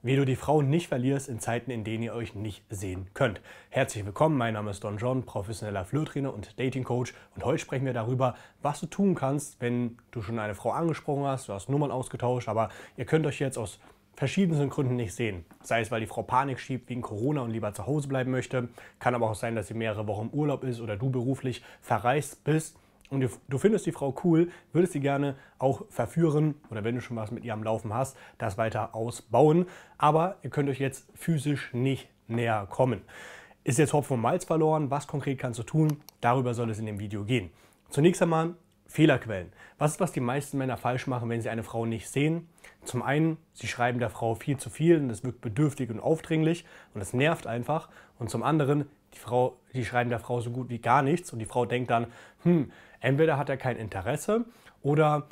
Wie du die Frauen nicht verlierst in Zeiten, in denen ihr euch nicht sehen könnt. Herzlich willkommen, mein Name ist Don John, professioneller Flirttrainer und Dating Coach und heute sprechen wir darüber, was du tun kannst, wenn du schon eine Frau angesprochen hast, du hast Nummern ausgetauscht, aber ihr könnt euch jetzt aus verschiedensten Gründen nicht sehen. Sei es, weil die Frau Panik schiebt wegen Corona und lieber zu Hause bleiben möchte, kann aber auch sein, dass sie mehrere Wochen im Urlaub ist oder du beruflich verreist bist und du, findest die Frau cool, würdest sie gerne auch verführen oder wenn du schon was mit ihr am Laufen hast, das weiter ausbauen. Aber ihr könnt euch jetzt physisch nicht näher kommen. Ist jetzt Hopfen und Malz verloren? Was konkret kannst du tun? Darüber soll es in dem Video gehen. Zunächst einmal Fehlerquellen. Was ist, was die meisten Männer falsch machen, wenn sie eine Frau nicht sehen? Zum einen, sie schreiben der Frau viel zu viel und es wirkt bedürftig und aufdringlich und es nervt einfach. Und zum anderen, die Frau, die schreiben der Frau so gut wie gar nichts und die Frau denkt dann, hm, Entweder hat er kein Interesse oder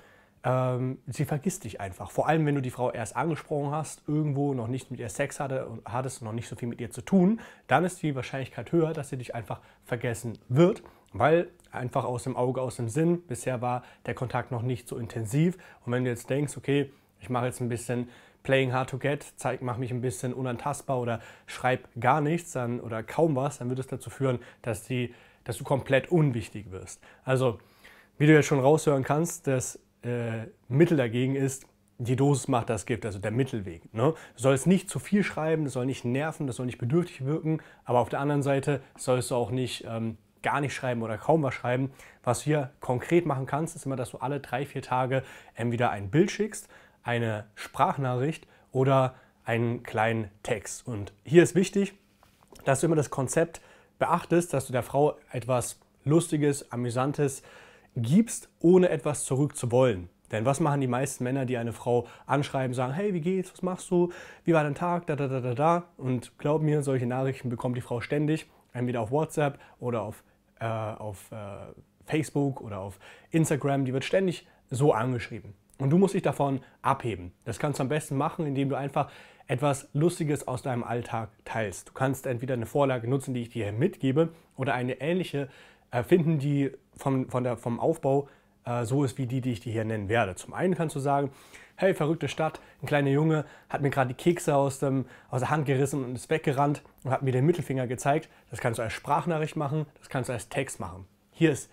ähm, sie vergisst dich einfach. Vor allem, wenn du die Frau erst angesprochen hast, irgendwo noch nicht mit ihr Sex hatte und hattest noch nicht so viel mit ihr zu tun, dann ist die Wahrscheinlichkeit höher, dass sie dich einfach vergessen wird, weil einfach aus dem Auge, aus dem Sinn, bisher war der Kontakt noch nicht so intensiv. Und wenn du jetzt denkst, okay, ich mache jetzt ein bisschen Playing Hard to Get, zeig, mach mich ein bisschen unantastbar oder schreib gar nichts dann, oder kaum was, dann wird es dazu führen, dass die dass du komplett unwichtig wirst. Also, wie du jetzt schon raushören kannst, das äh, Mittel dagegen ist, die Dosis macht das Gift, also der Mittelweg. Ne? Du sollst nicht zu viel schreiben, das soll nicht nerven, das soll nicht bedürftig wirken, aber auf der anderen Seite sollst du auch nicht ähm, gar nicht schreiben oder kaum was schreiben. Was du hier konkret machen kannst, ist immer, dass du alle drei, vier Tage entweder ein Bild schickst, eine Sprachnachricht oder einen kleinen Text. Und hier ist wichtig, dass du immer das Konzept beachtest, dass du der Frau etwas Lustiges, Amüsantes gibst, ohne etwas zurückzuwollen. Denn was machen die meisten Männer, die eine Frau anschreiben, sagen, hey, wie geht's, was machst du, wie war dein Tag, da, da, da, da, da. Und glaub mir, solche Nachrichten bekommt die Frau ständig, entweder auf WhatsApp oder auf, äh, auf äh, Facebook oder auf Instagram. Die wird ständig so angeschrieben. Und du musst dich davon abheben. Das kannst du am besten machen, indem du einfach etwas Lustiges aus deinem Alltag teilst. Du kannst entweder eine Vorlage nutzen, die ich dir mitgebe, oder eine ähnliche erfinden, äh, die vom, von der, vom Aufbau äh, so ist wie die, die ich dir hier nennen werde. Zum einen kannst du sagen, hey, verrückte Stadt, ein kleiner Junge hat mir gerade die Kekse aus, dem, aus der Hand gerissen und ist weggerannt und hat mir den Mittelfinger gezeigt. Das kannst du als Sprachnachricht machen, das kannst du als Text machen. Hier ist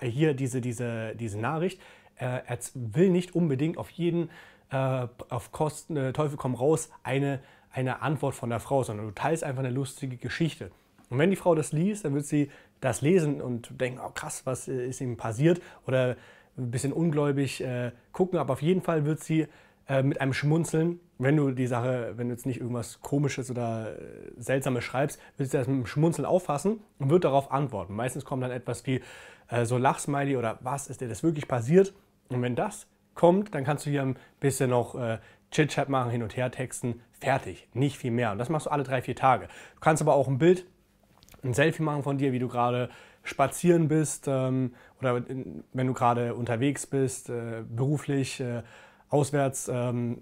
hier diese, diese, diese Nachricht. Äh, er will nicht unbedingt auf jeden äh, auf Kosten, äh, Teufel komm raus, eine, eine Antwort von der Frau, sondern du teilst einfach eine lustige Geschichte. Und wenn die Frau das liest, dann wird sie das lesen und denken, oh krass, was äh, ist ihm passiert? Oder ein bisschen ungläubig äh, gucken, aber auf jeden Fall wird sie äh, mit einem Schmunzeln, wenn du die Sache, wenn du jetzt nicht irgendwas Komisches oder äh, Seltsames schreibst, wird sie das mit einem Schmunzeln auffassen und wird darauf antworten. Meistens kommt dann etwas wie so Lachsmiley oder was ist dir das wirklich passiert? Und wenn das kommt, dann kannst du hier ein bisschen noch äh, Chit-Chat machen, hin und her texten, fertig, nicht viel mehr. Und das machst du alle drei, vier Tage. Du kannst aber auch ein Bild, ein Selfie machen von dir, wie du gerade spazieren bist ähm, oder in, wenn du gerade unterwegs bist, äh, beruflich, äh, auswärts ähm,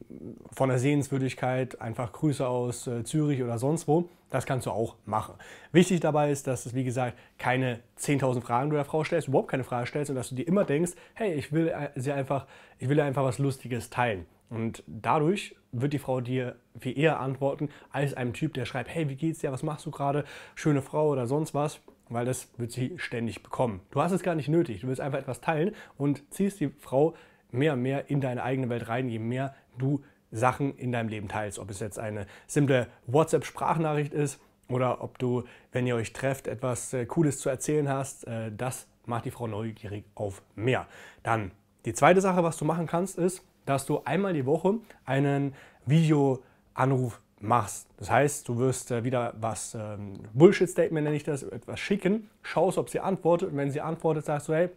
von der Sehenswürdigkeit, einfach Grüße aus äh, Zürich oder sonst wo. Das kannst du auch machen. Wichtig dabei ist, dass es, wie gesagt, keine 10.000 Fragen du der Frau stellst, überhaupt keine Frage stellst und dass du dir immer denkst, hey, ich will äh, sie einfach, ich will einfach was Lustiges teilen. Und dadurch wird die Frau dir viel eher antworten, als einem Typ, der schreibt, hey, wie geht's dir, was machst du gerade, schöne Frau oder sonst was weil das wird sie ständig bekommen. Du hast es gar nicht nötig. Du willst einfach etwas teilen und ziehst die Frau mehr und mehr in deine eigene Welt rein, je mehr du Sachen in deinem Leben teilst. Ob es jetzt eine simple WhatsApp-Sprachnachricht ist oder ob du, wenn ihr euch trefft, etwas äh, Cooles zu erzählen hast, äh, das macht die Frau neugierig auf mehr. Dann die zweite Sache, was du machen kannst, ist, dass du einmal die Woche einen Videoanruf machst. Das heißt, du wirst äh, wieder was ähm, Bullshit-Statement nenne ich das, etwas schicken, schaust, ob sie antwortet und wenn sie antwortet, sagst du, hey,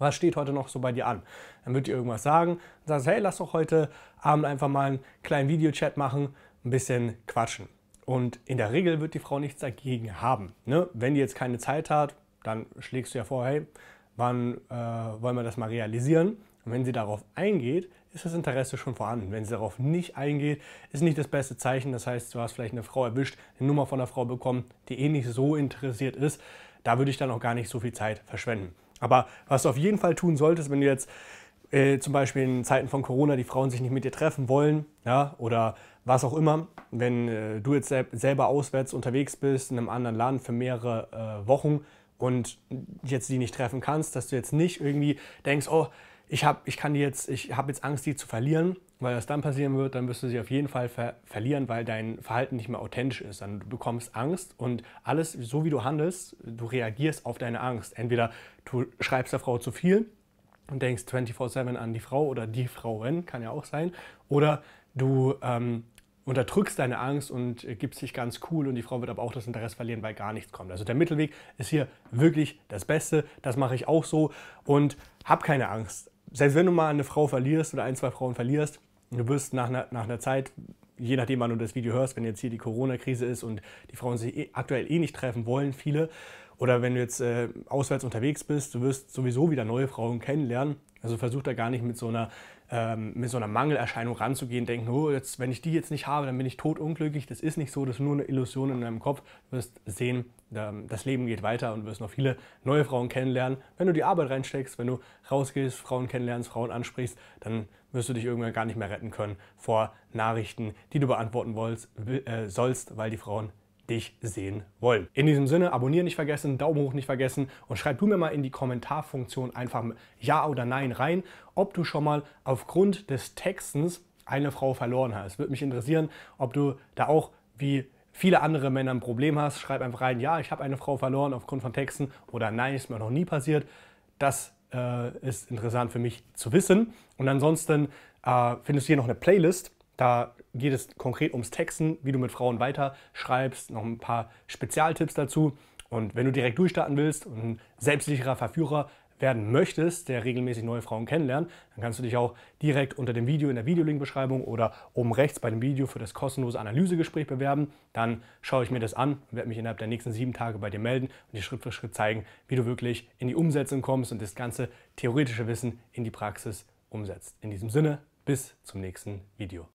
was steht heute noch so bei dir an? Dann wird dir irgendwas sagen, und sagst, hey, lass doch heute Abend einfach mal einen kleinen Videochat machen, ein bisschen quatschen. Und in der Regel wird die Frau nichts dagegen haben. Ne? Wenn die jetzt keine Zeit hat, dann schlägst du ja vor, hey, wann äh, wollen wir das mal realisieren? Und wenn sie darauf eingeht, ist das Interesse schon vorhanden. Wenn sie darauf nicht eingeht, ist nicht das beste Zeichen. Das heißt, du hast vielleicht eine Frau erwischt, eine Nummer von einer Frau bekommen, die eh nicht so interessiert ist. Da würde ich dann auch gar nicht so viel Zeit verschwenden. Aber was du auf jeden Fall tun solltest, wenn du jetzt äh, zum Beispiel in Zeiten von Corona die Frauen sich nicht mit dir treffen wollen, ja, oder was auch immer, wenn äh, du jetzt selber auswärts unterwegs bist in einem anderen Land für mehrere äh, Wochen und jetzt die nicht treffen kannst, dass du jetzt nicht irgendwie denkst, oh, ich habe ich kann jetzt, ich hab jetzt Angst, die zu verlieren, weil das dann passieren wird, dann wirst du sie auf jeden Fall ver verlieren, weil dein Verhalten nicht mehr authentisch ist. Dann du bekommst Angst und alles, so wie du handelst, du reagierst auf deine Angst. Entweder du schreibst der Frau zu viel und denkst 24-7 an die Frau oder die Frauen, kann ja auch sein, oder du ähm, unterdrückst deine Angst und gibst dich ganz cool und die Frau wird aber auch das Interesse verlieren, weil gar nichts kommt. Also der Mittelweg ist hier wirklich das Beste, das mache ich auch so und hab keine Angst selbst wenn du mal eine Frau verlierst oder ein, zwei Frauen verlierst, du wirst nach einer, nach einer Zeit, je nachdem wann du das Video hörst, wenn jetzt hier die Corona-Krise ist und die Frauen sich eh, aktuell eh nicht treffen wollen, viele, oder wenn du jetzt äh, auswärts unterwegs bist, du wirst sowieso wieder neue Frauen kennenlernen. Also versuch da gar nicht mit so einer ähm, mit so einer Mangelerscheinung ranzugehen, denken, oh, jetzt, wenn ich die jetzt nicht habe, dann bin ich totunglücklich. Das ist nicht so, das ist nur eine Illusion in deinem Kopf. Du wirst sehen, das Leben geht weiter und du wirst noch viele neue Frauen kennenlernen. Wenn du die Arbeit reinsteckst, wenn du rausgehst, Frauen kennenlernst, Frauen ansprichst, dann wirst du dich irgendwann gar nicht mehr retten können vor Nachrichten, die du beantworten wollst, äh, sollst, weil die Frauen dich sehen wollen. In diesem Sinne, abonnieren nicht vergessen, Daumen hoch nicht vergessen und schreib du mir mal in die Kommentarfunktion einfach Ja oder Nein rein, ob du schon mal aufgrund des Textens eine Frau verloren hast. Würde mich interessieren, ob du da auch wie viele andere Männer ein Problem hast. Schreib einfach rein, ja, ich habe eine Frau verloren aufgrund von Texten oder nein, ist mir noch nie passiert. Das äh, ist interessant für mich zu wissen. Und ansonsten äh, findest du hier noch eine Playlist da geht es konkret ums Texten, wie du mit Frauen weiter schreibst, noch ein paar Spezialtipps dazu. Und wenn du direkt durchstarten willst und ein selbstsicherer Verführer werden möchtest, der regelmäßig neue Frauen kennenlernt, dann kannst du dich auch direkt unter dem Video in der Videolink-Beschreibung oder oben rechts bei dem Video für das kostenlose Analysegespräch bewerben. Dann schaue ich mir das an und werde mich innerhalb der nächsten sieben Tage bei dir melden und dir Schritt für Schritt zeigen, wie du wirklich in die Umsetzung kommst und das ganze theoretische Wissen in die Praxis umsetzt. In diesem Sinne, bis zum nächsten Video.